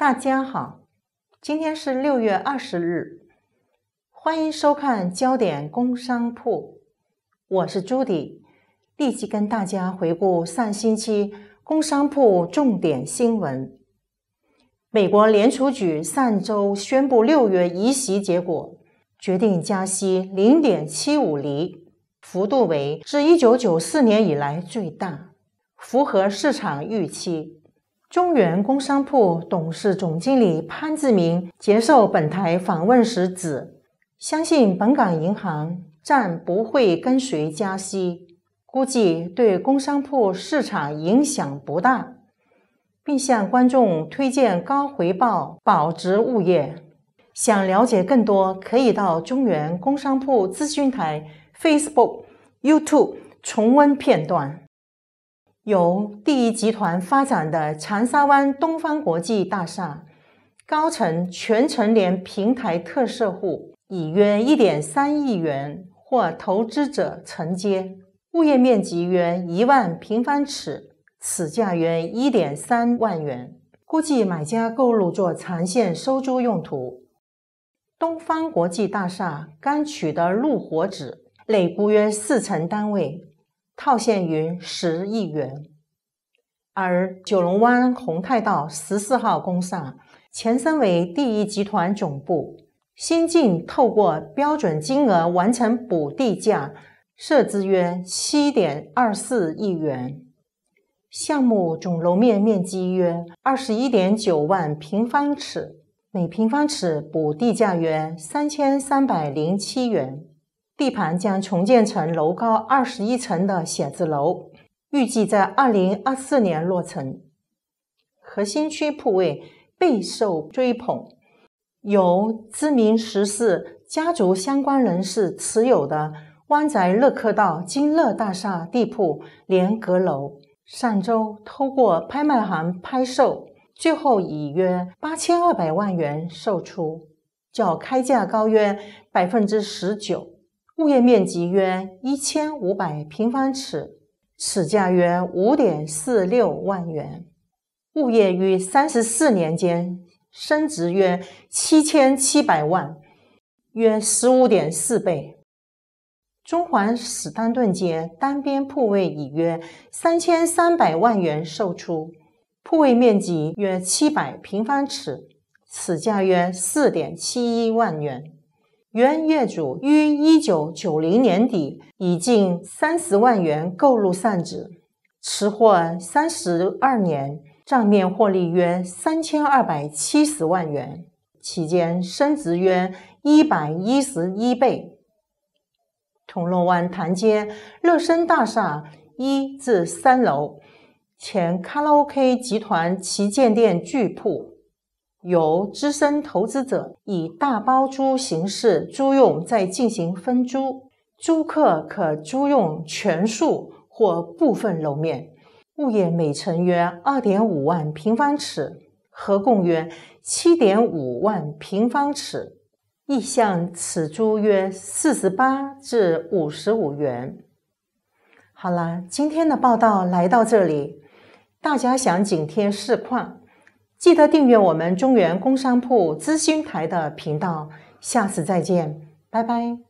大家好，今天是六月二十日，欢迎收看焦点工商铺，我是朱迪，立即跟大家回顾上星期工商铺重点新闻。美国联储局上周宣布六月议息结果，决定加息零点七五厘，幅度为自一九九四年以来最大，符合市场预期。中原工商铺董事总经理潘志明接受本台访问时指，相信本港银行暂不会跟随加息，估计对工商铺市场影响不大，并向观众推荐高回报保值物业。想了解更多，可以到中原工商铺咨询台 Facebook、YouTube 重温片段。由第一集团发展的长沙湾东方国际大厦高层全程连平台特色户，以约一点三亿元或投资者承接，物业面积约一万平方尺，此价约一点三万元，估计买家购入做长线收租用途。东方国际大厦刚取得入伙纸，累估约四成单位。套现逾十亿元，而九龙湾宏泰道十四号公厦前身为第一集团总部，新进透过标准金额完成补地价，设置约七点二四亿元。项目总楼面面积约二十一点九万平方尺，每平方尺补地价约三千三百零七元。地盘将重建成楼高二十一层的写字楼，预计在二零二四年落成。核心区铺位备受追捧，由知名十四家族相关人士持有的湾仔乐客道金乐大厦地铺连阁楼，上周通过拍卖行拍售，最后以约八千二百万元售出，较开价高约百分之十九。物业面积约一千五百平方尺，尺价约五点四六万元。物业于三十四年间升值约七千七百万，约十五点四倍。中环史丹顿街单边铺位以约三千三百万元售出，铺位面积约七百平方尺，此价约四点七一万元。原业主于一九九零年底以近三十万元购入散纸，持货三十二年，账面获利约三千二百七十万元，期间升值约一百一十一倍。铜锣湾谭街乐生大厦一至三楼，前卡拉 OK 集团旗舰店巨铺。由资深投资者以大包租形式租用，再进行分租。租客可租用全数或部分楼面。物业每层约二点五万平方尺，合共约七点五万平方尺。意向此租约四十八至五十五元。好了，今天的报道来到这里。大家想紧贴市况。记得订阅我们中原工商铺资讯台的频道，下次再见，拜拜。